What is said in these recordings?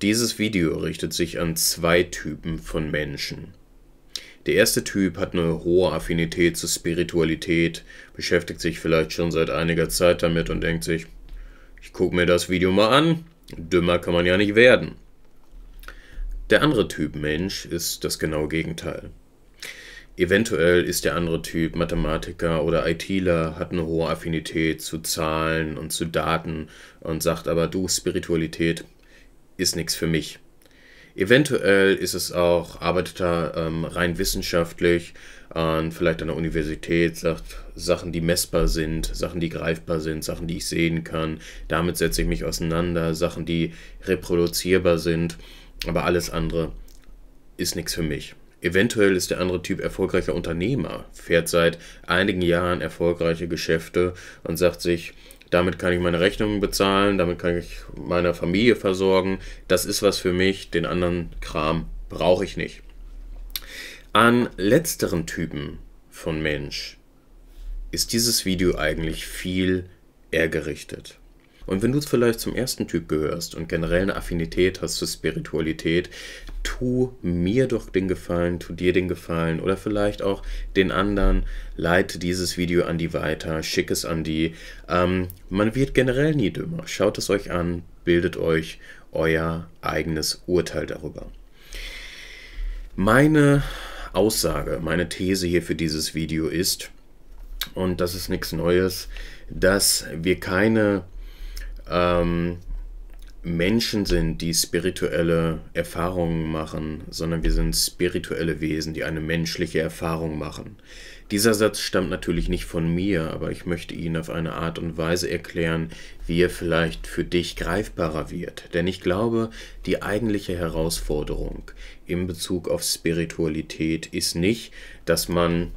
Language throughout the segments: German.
Dieses Video richtet sich an zwei Typen von Menschen. Der erste Typ hat eine hohe Affinität zur Spiritualität, beschäftigt sich vielleicht schon seit einiger Zeit damit und denkt sich, ich gucke mir das Video mal an, dümmer kann man ja nicht werden. Der andere Typ Mensch ist das genaue Gegenteil. Eventuell ist der andere Typ Mathematiker oder ITler, hat eine hohe Affinität zu Zahlen und zu Daten und sagt aber, du Spiritualität, ist nichts für mich. Eventuell ist es auch, arbeitet er ähm, rein wissenschaftlich an vielleicht an der Universität, sagt Sachen, die messbar sind, Sachen, die greifbar sind, Sachen, die ich sehen kann. Damit setze ich mich auseinander, Sachen, die reproduzierbar sind. Aber alles andere ist nichts für mich. Eventuell ist der andere Typ erfolgreicher Unternehmer, fährt seit einigen Jahren erfolgreiche Geschäfte und sagt sich, damit kann ich meine Rechnungen bezahlen, damit kann ich meine Familie versorgen. Das ist was für mich, den anderen Kram brauche ich nicht. An letzteren Typen von Mensch ist dieses Video eigentlich viel eher gerichtet. Und wenn du vielleicht zum ersten Typ gehörst und generell eine Affinität hast zur Spiritualität, tu mir doch den Gefallen, tu dir den Gefallen oder vielleicht auch den anderen, leite dieses Video an die weiter, schick es an die. Ähm, man wird generell nie dümmer. Schaut es euch an, bildet euch euer eigenes Urteil darüber. Meine Aussage, meine These hier für dieses Video ist, und das ist nichts Neues, dass wir keine ähm, Menschen sind, die spirituelle Erfahrungen machen, sondern wir sind spirituelle Wesen, die eine menschliche Erfahrung machen. Dieser Satz stammt natürlich nicht von mir, aber ich möchte ihn auf eine Art und Weise erklären, wie er vielleicht für dich greifbarer wird. Denn ich glaube, die eigentliche Herausforderung in Bezug auf Spiritualität ist nicht, dass man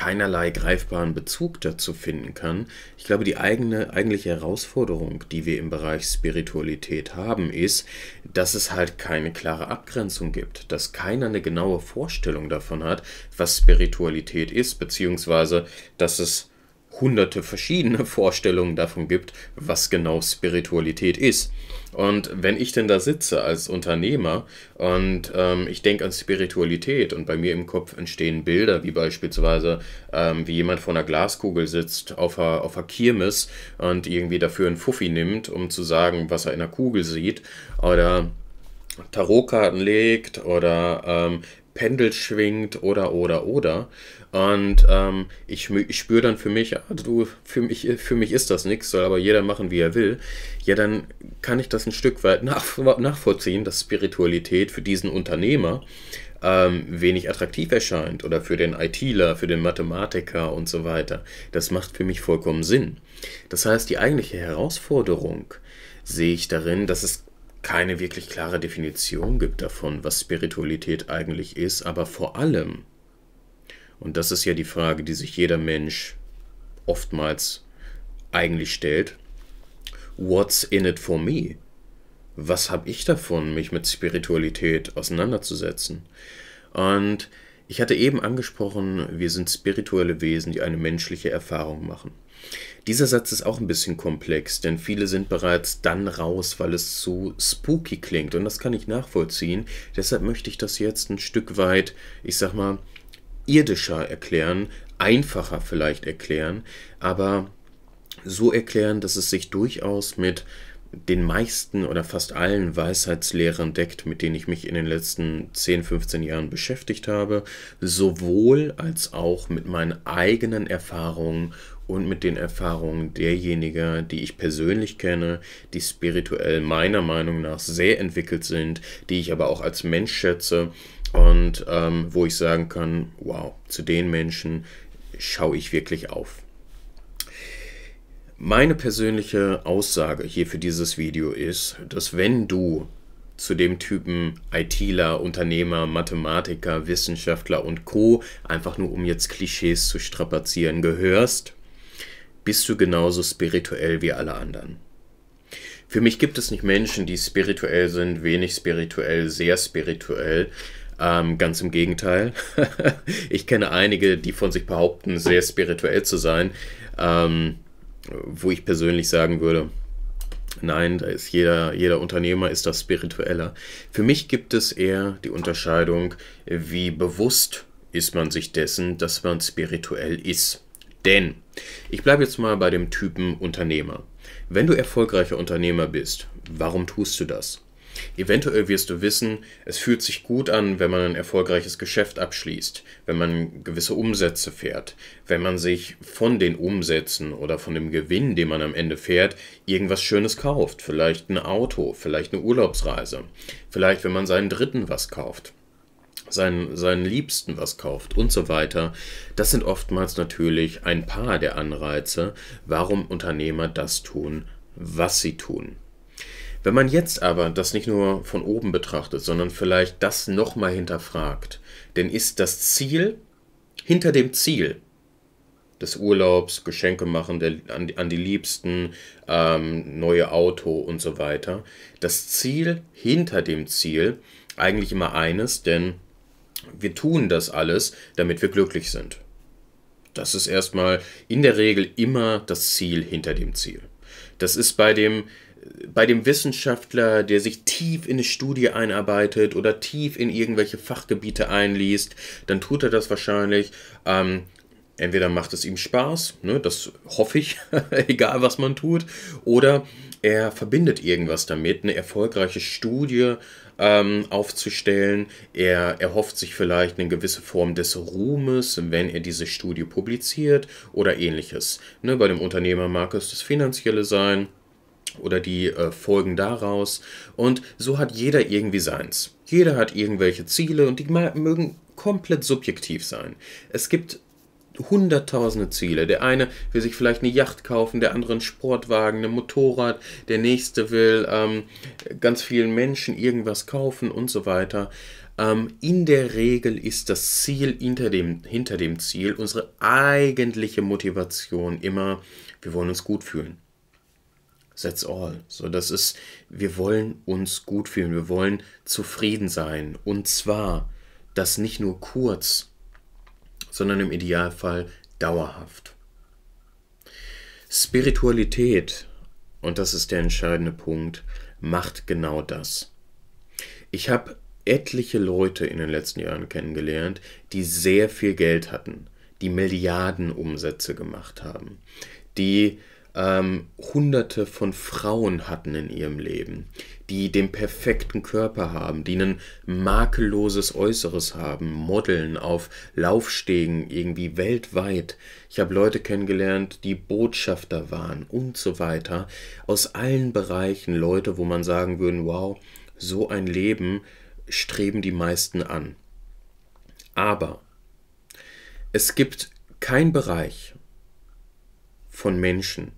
keinerlei greifbaren Bezug dazu finden kann. Ich glaube, die eigene, eigentliche Herausforderung, die wir im Bereich Spiritualität haben, ist, dass es halt keine klare Abgrenzung gibt, dass keiner eine genaue Vorstellung davon hat, was Spiritualität ist, beziehungsweise dass es hunderte verschiedene Vorstellungen davon gibt, was genau Spiritualität ist. Und wenn ich denn da sitze als Unternehmer und ähm, ich denke an Spiritualität und bei mir im Kopf entstehen Bilder, wie beispielsweise, ähm, wie jemand vor einer Glaskugel sitzt auf einer, auf einer Kirmes und irgendwie dafür einen Fuffi nimmt, um zu sagen, was er in der Kugel sieht, oder Tarotkarten legt oder ähm, Pendel schwingt oder oder oder. Und ähm, ich, ich spüre dann für mich, ah, du, für mich, für mich ist das nichts, soll aber jeder machen, wie er will. Ja, dann kann ich das ein Stück weit nach, nachvollziehen, dass Spiritualität für diesen Unternehmer ähm, wenig attraktiv erscheint oder für den ITler, für den Mathematiker und so weiter. Das macht für mich vollkommen Sinn. Das heißt, die eigentliche Herausforderung sehe ich darin, dass es keine wirklich klare Definition gibt davon, was Spiritualität eigentlich ist, aber vor allem, und das ist ja die Frage, die sich jeder Mensch oftmals eigentlich stellt, what's in it for me? Was habe ich davon, mich mit Spiritualität auseinanderzusetzen? Und ich hatte eben angesprochen, wir sind spirituelle Wesen, die eine menschliche Erfahrung machen. Dieser Satz ist auch ein bisschen komplex, denn viele sind bereits dann raus, weil es zu spooky klingt und das kann ich nachvollziehen. Deshalb möchte ich das jetzt ein Stück weit, ich sag mal, irdischer erklären, einfacher vielleicht erklären, aber so erklären, dass es sich durchaus mit den meisten oder fast allen Weisheitslehren deckt, mit denen ich mich in den letzten 10, 15 Jahren beschäftigt habe, sowohl als auch mit meinen eigenen Erfahrungen und mit den Erfahrungen derjenigen, die ich persönlich kenne, die spirituell meiner Meinung nach sehr entwickelt sind, die ich aber auch als Mensch schätze und ähm, wo ich sagen kann, wow, zu den Menschen schaue ich wirklich auf. Meine persönliche Aussage hier für dieses Video ist, dass wenn du zu dem Typen ITler, Unternehmer, Mathematiker, Wissenschaftler und Co. einfach nur um jetzt Klischees zu strapazieren gehörst, bist du genauso spirituell wie alle anderen. Für mich gibt es nicht Menschen, die spirituell sind, wenig spirituell, sehr spirituell. Ähm, ganz im Gegenteil. ich kenne einige, die von sich behaupten, sehr spirituell zu sein, ähm, wo ich persönlich sagen würde, nein, da ist jeder, jeder Unternehmer ist das spiritueller. Für mich gibt es eher die Unterscheidung, wie bewusst ist man sich dessen, dass man spirituell ist. Denn ich bleibe jetzt mal bei dem Typen Unternehmer. Wenn du erfolgreicher Unternehmer bist, warum tust du das? Eventuell wirst du wissen, es fühlt sich gut an, wenn man ein erfolgreiches Geschäft abschließt, wenn man gewisse Umsätze fährt, wenn man sich von den Umsätzen oder von dem Gewinn, den man am Ende fährt, irgendwas Schönes kauft, vielleicht ein Auto, vielleicht eine Urlaubsreise, vielleicht wenn man seinen Dritten was kauft seinen, seinen Liebsten was kauft und so weiter. Das sind oftmals natürlich ein paar der Anreize, warum Unternehmer das tun, was sie tun. Wenn man jetzt aber das nicht nur von oben betrachtet, sondern vielleicht das nochmal hinterfragt, denn ist das Ziel hinter dem Ziel des Urlaubs, Geschenke machen der, an, an, die Liebsten, ähm, neue Auto und so weiter, das Ziel hinter dem Ziel eigentlich immer eines, denn wir tun das alles, damit wir glücklich sind. Das ist erstmal in der Regel immer das Ziel hinter dem Ziel. Das ist bei dem, bei dem Wissenschaftler, der sich tief in eine Studie einarbeitet oder tief in irgendwelche Fachgebiete einliest, dann tut er das wahrscheinlich. Ähm, entweder macht es ihm Spaß, ne, das hoffe ich, egal was man tut, oder er verbindet irgendwas damit, eine erfolgreiche Studie, ähm, aufzustellen. Er erhofft sich vielleicht eine gewisse Form des Ruhmes, wenn er diese Studie publiziert oder ähnliches. Ne, bei dem Unternehmer mag es das Finanzielle sein oder die äh, Folgen daraus. Und so hat jeder irgendwie seins. Jeder hat irgendwelche Ziele und die mögen komplett subjektiv sein. Es gibt hunderttausende Ziele. Der eine will sich vielleicht eine Yacht kaufen, der andere einen Sportwagen, ein Motorrad, der nächste will ähm, ganz vielen Menschen irgendwas kaufen und so weiter. Ähm, in der Regel ist das Ziel hinter dem, hinter dem Ziel unsere eigentliche Motivation immer, wir wollen uns gut fühlen. That's all. So, das ist, wir wollen uns gut fühlen, wir wollen zufrieden sein. Und zwar das nicht nur kurz, sondern im Idealfall dauerhaft. Spiritualität, und das ist der entscheidende Punkt, macht genau das. Ich habe etliche Leute in den letzten Jahren kennengelernt, die sehr viel Geld hatten, die Milliardenumsätze gemacht haben, die ähm, Hunderte von Frauen hatten in ihrem Leben, die den perfekten Körper haben, die ein makelloses Äußeres haben, modeln auf Laufstegen irgendwie weltweit. Ich habe Leute kennengelernt, die Botschafter waren und so weiter. Aus allen Bereichen Leute, wo man sagen würde, wow, so ein Leben streben die meisten an. Aber es gibt keinen Bereich von Menschen,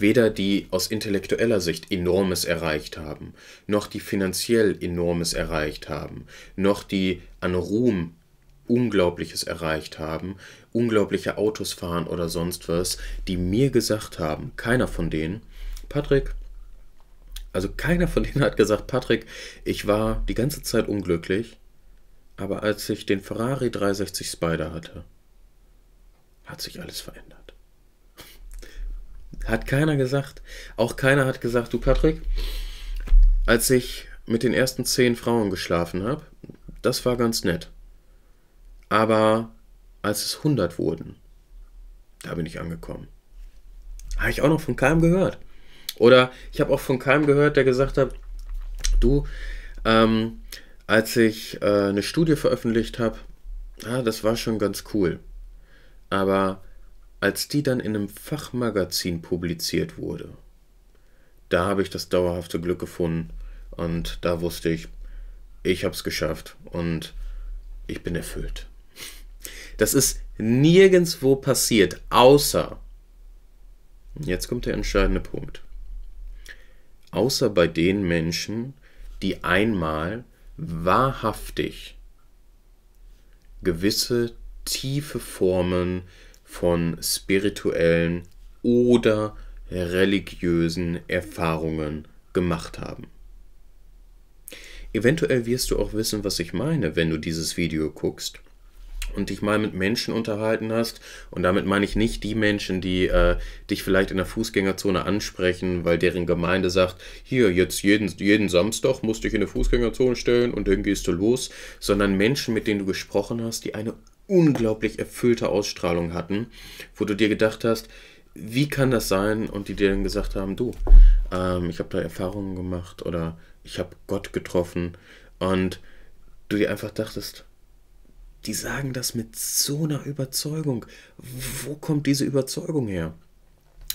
weder die aus intellektueller Sicht enormes erreicht haben, noch die finanziell enormes erreicht haben, noch die an Ruhm Unglaubliches erreicht haben, unglaubliche Autos fahren oder sonst was, die mir gesagt haben, keiner von denen, Patrick, also keiner von denen hat gesagt, Patrick, ich war die ganze Zeit unglücklich, aber als ich den Ferrari 360 Spider hatte, hat sich alles verändert. Hat keiner gesagt. Auch keiner hat gesagt, du Patrick, als ich mit den ersten zehn Frauen geschlafen habe, das war ganz nett. Aber als es 100 wurden, da bin ich angekommen. Habe ich auch noch von keinem gehört. Oder ich habe auch von keinem gehört, der gesagt hat, du, ähm, als ich äh, eine Studie veröffentlicht habe, ah, das war schon ganz cool. Aber als die dann in einem Fachmagazin publiziert wurde, da habe ich das dauerhafte Glück gefunden und da wusste ich, ich habe es geschafft und ich bin erfüllt. Das ist nirgendwo passiert, außer, jetzt kommt der entscheidende Punkt, außer bei den Menschen, die einmal wahrhaftig gewisse tiefe Formen von spirituellen oder religiösen Erfahrungen gemacht haben. Eventuell wirst du auch wissen, was ich meine, wenn du dieses Video guckst und dich mal mit Menschen unterhalten hast. Und damit meine ich nicht die Menschen, die äh, dich vielleicht in der Fußgängerzone ansprechen, weil deren Gemeinde sagt, hier, jetzt jeden, jeden Samstag musst du dich in eine Fußgängerzone stellen und dann gehst du los, sondern Menschen, mit denen du gesprochen hast, die eine unglaublich erfüllte Ausstrahlung hatten, wo du dir gedacht hast, wie kann das sein? Und die dir dann gesagt haben, du, ähm, ich habe da Erfahrungen gemacht oder ich habe Gott getroffen. Und du dir einfach dachtest, die sagen das mit so einer Überzeugung. Wo kommt diese Überzeugung her?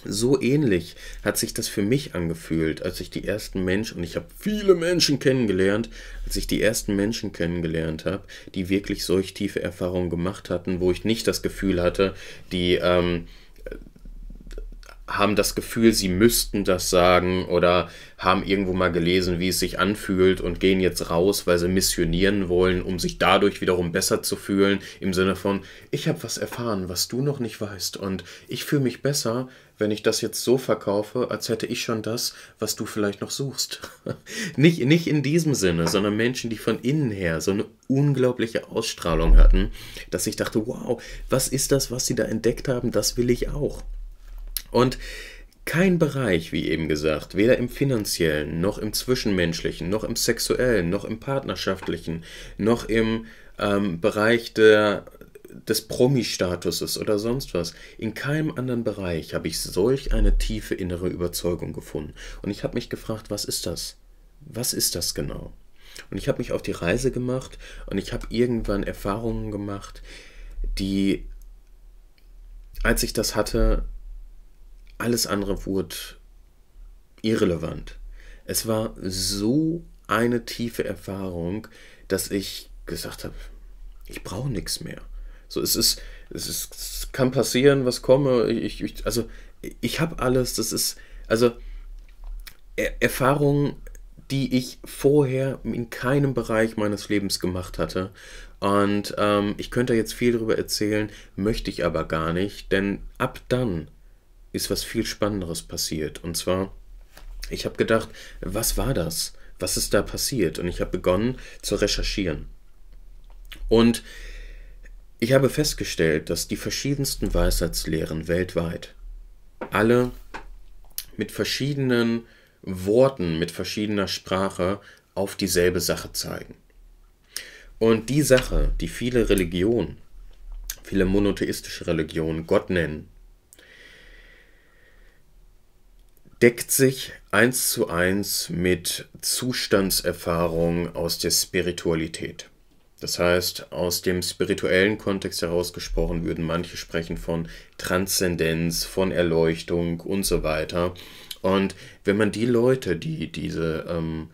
So ähnlich hat sich das für mich angefühlt, als ich die ersten Menschen, und ich habe viele Menschen kennengelernt, als ich die ersten Menschen kennengelernt habe, die wirklich solch tiefe Erfahrungen gemacht hatten, wo ich nicht das Gefühl hatte, die ähm, haben das Gefühl, sie müssten das sagen oder haben irgendwo mal gelesen, wie es sich anfühlt und gehen jetzt raus, weil sie missionieren wollen, um sich dadurch wiederum besser zu fühlen, im Sinne von, ich habe was erfahren, was du noch nicht weißt und ich fühle mich besser, wenn ich das jetzt so verkaufe, als hätte ich schon das, was du vielleicht noch suchst. nicht, nicht in diesem Sinne, sondern Menschen, die von innen her so eine unglaubliche Ausstrahlung hatten, dass ich dachte, wow, was ist das, was sie da entdeckt haben, das will ich auch. Und kein Bereich, wie eben gesagt, weder im finanziellen, noch im zwischenmenschlichen, noch im sexuellen, noch im partnerschaftlichen, noch im ähm, Bereich der, des Promi-Statuses oder sonst was. In keinem anderen Bereich habe ich solch eine tiefe innere Überzeugung gefunden. Und ich habe mich gefragt, was ist das? Was ist das genau? Und ich habe mich auf die Reise gemacht und ich habe irgendwann Erfahrungen gemacht, die, als ich das hatte, alles andere wurde irrelevant. Es war so eine tiefe Erfahrung, dass ich gesagt habe, ich brauche nichts mehr. So, es ist, es ist, es kann passieren, was komme. Ich, ich also, ich habe alles. Das ist, also, er Erfahrungen, die ich vorher in keinem Bereich meines Lebens gemacht hatte. Und ähm, ich könnte jetzt viel darüber erzählen, möchte ich aber gar nicht, denn ab dann ist was viel Spannenderes passiert. Und zwar, ich habe gedacht, was war das? Was ist da passiert? Und ich habe begonnen zu recherchieren. Und ich habe festgestellt, dass die verschiedensten Weisheitslehren weltweit alle mit verschiedenen Worten, mit verschiedener Sprache auf dieselbe Sache zeigen. Und die Sache, die viele Religionen, viele monotheistische Religionen Gott nennen, deckt sich eins zu eins mit Zustandserfahrungen aus der Spiritualität. Das heißt, aus dem spirituellen Kontext herausgesprochen würden manche sprechen von Transzendenz, von Erleuchtung und so weiter. Und wenn man die Leute, die diese ähm,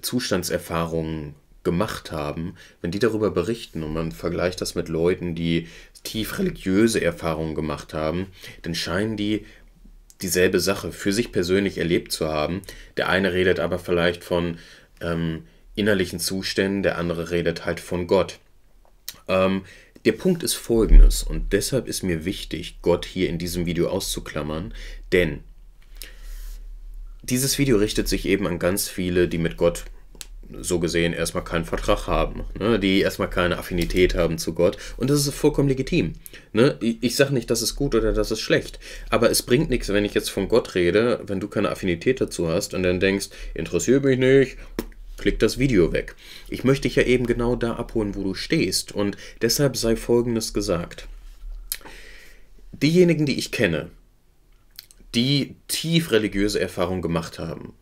Zustandserfahrungen gemacht haben, wenn die darüber berichten und man vergleicht das mit Leuten, die tief religiöse Erfahrungen gemacht haben, dann scheinen die dieselbe Sache für sich persönlich erlebt zu haben. Der eine redet aber vielleicht von ähm, innerlichen Zuständen, der andere redet halt von Gott. Ähm, der Punkt ist folgendes und deshalb ist mir wichtig, Gott hier in diesem Video auszuklammern, denn dieses Video richtet sich eben an ganz viele, die mit Gott so gesehen erstmal keinen Vertrag haben, ne? die erstmal keine Affinität haben zu Gott. Und das ist vollkommen legitim. Ne? Ich, ich sage nicht, das ist gut oder das ist schlecht. Aber es bringt nichts, wenn ich jetzt von Gott rede, wenn du keine Affinität dazu hast und dann denkst, interessiert mich nicht, klick das Video weg. Ich möchte dich ja eben genau da abholen, wo du stehst. Und deshalb sei Folgendes gesagt. Diejenigen, die ich kenne, die tief religiöse Erfahrungen gemacht haben,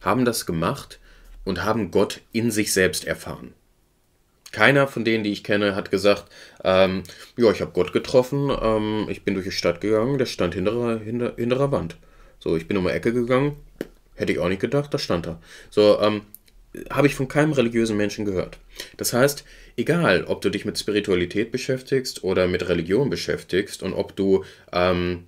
haben das gemacht, und haben Gott in sich selbst erfahren. Keiner von denen, die ich kenne, hat gesagt, ähm, ja, ich habe Gott getroffen, ähm, ich bin durch die Stadt gegangen, der stand hinter, hinter, hinter der Wand. So, ich bin um die Ecke gegangen, hätte ich auch nicht gedacht, da stand er. So, ähm, habe ich von keinem religiösen Menschen gehört. Das heißt, egal, ob du dich mit Spiritualität beschäftigst oder mit Religion beschäftigst und ob du ähm,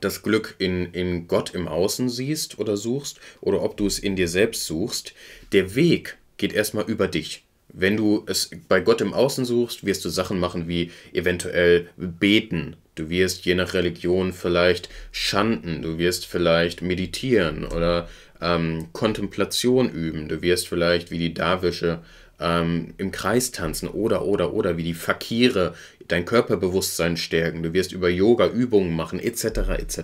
das Glück in, in Gott im Außen siehst oder suchst oder ob du es in dir selbst suchst, der Weg geht erstmal über dich. Wenn du es bei Gott im Außen suchst, wirst du Sachen machen wie eventuell beten. Du wirst je nach Religion vielleicht schanden, du wirst vielleicht meditieren oder ähm, Kontemplation üben, du wirst vielleicht wie die Darwische ähm, im Kreis tanzen oder oder oder wie die Fakire dein Körperbewusstsein stärken, du wirst über Yoga Übungen machen, etc. etc.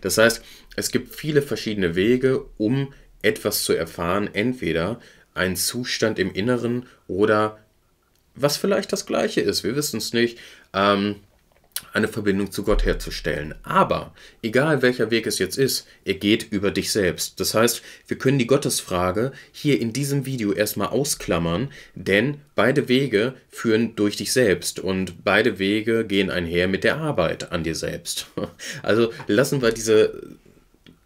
Das heißt, es gibt viele verschiedene Wege, um etwas zu erfahren, entweder einen Zustand im Inneren oder was vielleicht das gleiche ist, wir wissen es nicht. Ähm, eine Verbindung zu Gott herzustellen. Aber egal welcher Weg es jetzt ist, er geht über dich selbst. Das heißt, wir können die Gottesfrage hier in diesem Video erstmal ausklammern, denn beide Wege führen durch dich selbst und beide Wege gehen einher mit der Arbeit an dir selbst. Also lassen wir diese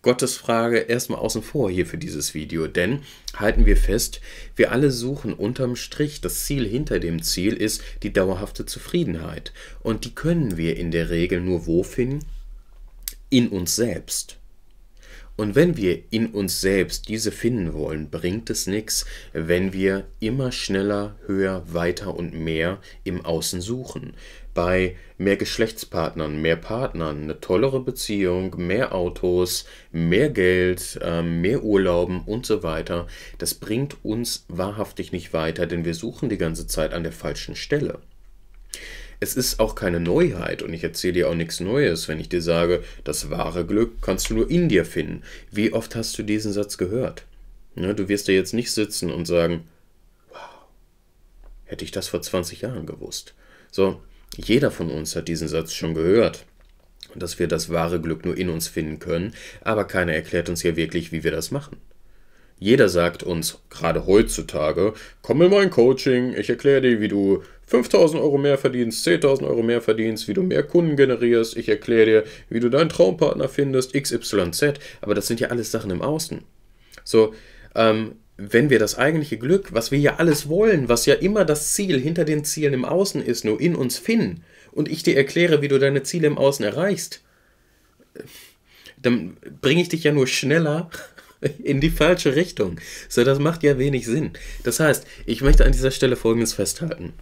Gottesfrage erstmal außen vor hier für dieses Video, denn halten wir fest, wir alle suchen unterm Strich, das Ziel hinter dem Ziel ist die dauerhafte Zufriedenheit. Und die können wir in der Regel nur wo finden? In uns selbst. Und wenn wir in uns selbst diese finden wollen, bringt es nichts, wenn wir immer schneller, höher, weiter und mehr im Außen suchen bei mehr Geschlechtspartnern, mehr Partnern, eine tollere Beziehung, mehr Autos, mehr Geld, ähm, mehr Urlauben und so weiter. Das bringt uns wahrhaftig nicht weiter, denn wir suchen die ganze Zeit an der falschen Stelle. Es ist auch keine Neuheit und ich erzähle dir auch nichts Neues, wenn ich dir sage, das wahre Glück kannst du nur in dir finden. Wie oft hast du diesen Satz gehört? Ne, du wirst da jetzt nicht sitzen und sagen, wow, hätte ich das vor 20 Jahren gewusst. So, jeder von uns hat diesen Satz schon gehört, dass wir das wahre Glück nur in uns finden können, aber keiner erklärt uns ja wirklich, wie wir das machen. Jeder sagt uns, gerade heutzutage, komm in mein Coaching, ich erkläre dir, wie du 5000 Euro mehr verdienst, 10.000 Euro mehr verdienst, wie du mehr Kunden generierst, ich erkläre dir, wie du deinen Traumpartner findest, XYZ, aber das sind ja alles Sachen im Außen. So, ähm, wenn wir das eigentliche Glück, was wir ja alles wollen, was ja immer das Ziel hinter den Zielen im Außen ist, nur in uns finden, und ich dir erkläre, wie du deine Ziele im Außen erreichst, äh, dann bringe ich dich ja nur schneller in die falsche Richtung. So, das macht ja wenig Sinn. Das heißt, ich möchte an dieser Stelle Folgendes festhalten.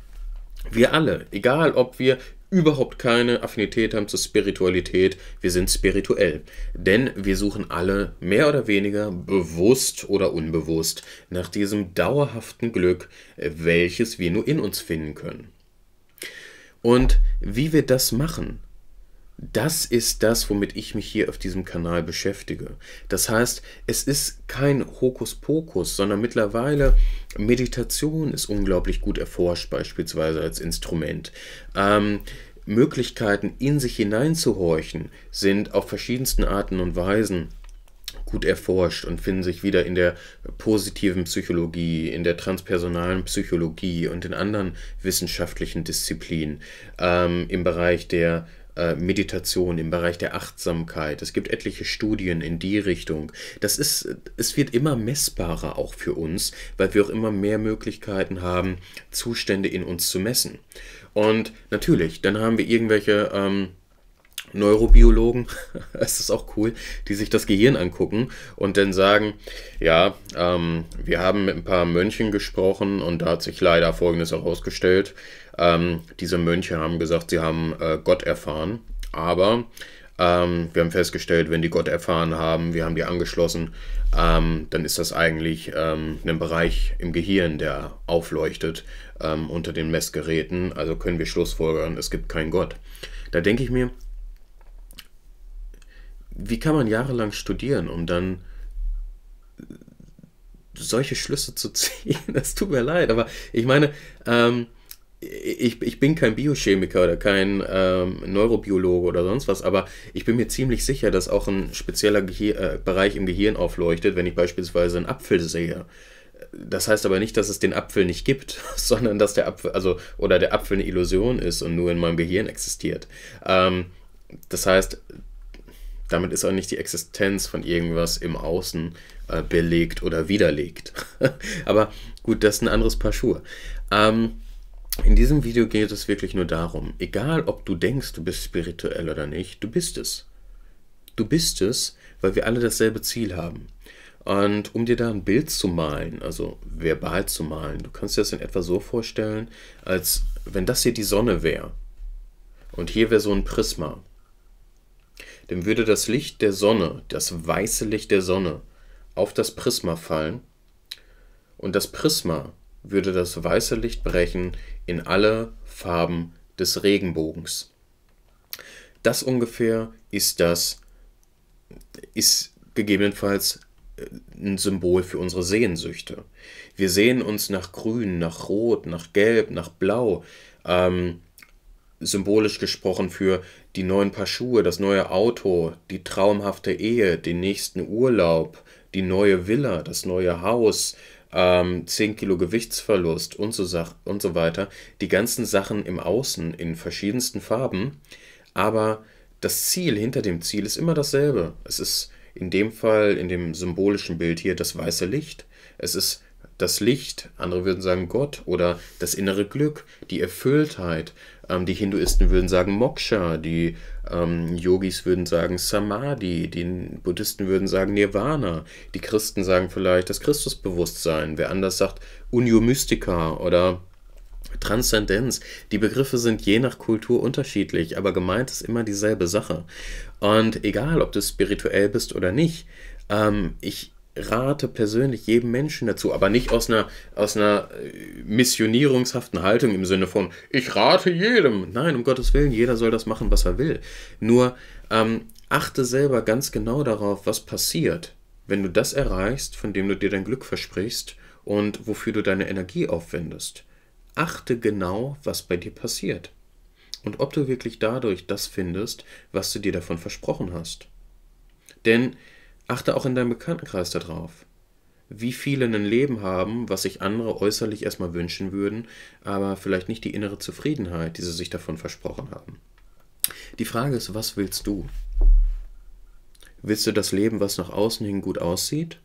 Wir alle, egal ob wir überhaupt keine Affinität haben zur Spiritualität. Wir sind spirituell. Denn wir suchen alle mehr oder weniger bewusst oder unbewusst nach diesem dauerhaften Glück, welches wir nur in uns finden können. Und wie wir das machen, das ist das, womit ich mich hier auf diesem Kanal beschäftige. Das heißt, es ist kein Hokuspokus, sondern mittlerweile Meditation ist unglaublich gut erforscht, beispielsweise als Instrument. Ähm, Möglichkeiten, in sich hineinzuhorchen, sind auf verschiedensten Arten und Weisen gut erforscht und finden sich wieder in der positiven Psychologie, in der transpersonalen Psychologie und in anderen wissenschaftlichen Disziplinen ähm, im Bereich der äh, Meditation, im Bereich der Achtsamkeit. Es gibt etliche Studien in die Richtung. Das ist, es wird immer messbarer auch für uns, weil wir auch immer mehr Möglichkeiten haben, Zustände in uns zu messen. Und natürlich, dann haben wir irgendwelche ähm, Neurobiologen, das ist auch cool, die sich das Gehirn angucken und dann sagen, ja, ähm, wir haben mit ein paar Mönchen gesprochen und da hat sich leider Folgendes herausgestellt. Ähm, diese Mönche haben gesagt, sie haben äh, Gott erfahren, aber ähm, wir haben festgestellt, wenn die Gott erfahren haben, wir haben die angeschlossen, ähm, dann ist das eigentlich ähm, ein Bereich im Gehirn, der aufleuchtet ähm, unter den Messgeräten. Also können wir schlussfolgern, es gibt keinen Gott. Da denke ich mir, wie kann man jahrelang studieren, um dann solche Schlüsse zu ziehen? Das tut mir leid, aber ich meine, ähm, ich, ich bin kein Biochemiker oder kein ähm, Neurobiologe oder sonst was, aber ich bin mir ziemlich sicher, dass auch ein spezieller Gehir äh, Bereich im Gehirn aufleuchtet, wenn ich beispielsweise einen Apfel sehe. Das heißt aber nicht, dass es den Apfel nicht gibt, sondern dass der Apfel, also, oder der Apfel eine Illusion ist und nur in meinem Gehirn existiert. Ähm, das heißt, damit ist auch nicht die Existenz von irgendwas im Außen äh, belegt oder widerlegt. Aber gut, das ist ein anderes Paar Schuhe. Ähm, in diesem Video geht es wirklich nur darum, egal ob du denkst, du bist spirituell oder nicht, du bist es. Du bist es, weil wir alle dasselbe Ziel haben. Und um dir da ein Bild zu malen, also verbal zu malen, du kannst dir das in etwa so vorstellen, als wenn das hier die Sonne wäre. Und hier wäre so ein Prisma dann würde das Licht der Sonne, das weiße Licht der Sonne, auf das Prisma fallen und das Prisma würde das weiße Licht brechen in alle Farben des Regenbogens. Das ungefähr ist das, ist gegebenenfalls äh, ein Symbol für unsere Sehnsüchte. Wir sehen uns nach Grün, nach Rot, nach Gelb, nach Blau, ähm, symbolisch gesprochen für die neuen Paar Schuhe, das neue Auto, die traumhafte Ehe, den nächsten Urlaub, die neue Villa, das neue Haus, ähm, 10 Kilo Gewichtsverlust und so, und so weiter. Die ganzen Sachen im Außen in verschiedensten Farben. Aber das Ziel hinter dem Ziel ist immer dasselbe. Es ist in dem Fall, in dem symbolischen Bild hier, das weiße Licht. Es ist das Licht, andere würden sagen Gott oder das innere Glück, die Erfülltheit, ähm, die Hinduisten würden sagen Moksha, die ähm, Yogis würden sagen Samadhi, die Buddhisten würden sagen Nirvana, die Christen sagen vielleicht das Christusbewusstsein, wer anders sagt Unio Mystica oder Transzendenz. Die Begriffe sind je nach Kultur unterschiedlich, aber gemeint ist immer dieselbe Sache. Und egal, ob du spirituell bist oder nicht, ähm, ich rate persönlich jedem Menschen dazu, aber nicht aus einer, aus einer äh, missionierungshaften Haltung im Sinne von, ich rate jedem. Nein, um Gottes Willen, jeder soll das machen, was er will. Nur ähm, achte selber ganz genau darauf, was passiert, wenn du das erreichst, von dem du dir dein Glück versprichst und wofür du deine Energie aufwendest. Achte genau, was bei dir passiert. Und ob du wirklich dadurch das findest, was du dir davon versprochen hast. Denn Achte auch in deinem Bekanntenkreis darauf. Wie viele ein Leben haben, was sich andere äußerlich erstmal wünschen würden, aber vielleicht nicht die innere Zufriedenheit, die sie sich davon versprochen haben. Die Frage ist, was willst du? Willst du das Leben, was nach außen hin gut aussieht?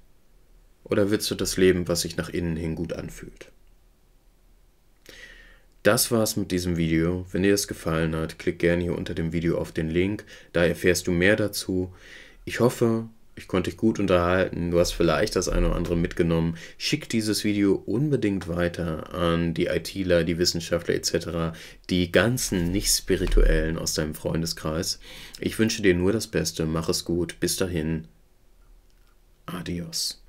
Oder willst du das Leben, was sich nach innen hin gut anfühlt? Das war's mit diesem Video. Wenn dir es gefallen hat, klick gerne hier unter dem Video auf den Link. Da erfährst du mehr dazu. Ich hoffe, ich konnte dich gut unterhalten. Du hast vielleicht das eine oder andere mitgenommen. Schick dieses Video unbedingt weiter an die ITler, die Wissenschaftler etc., die ganzen Nicht-Spirituellen aus deinem Freundeskreis. Ich wünsche dir nur das Beste. Mach es gut. Bis dahin. Adios.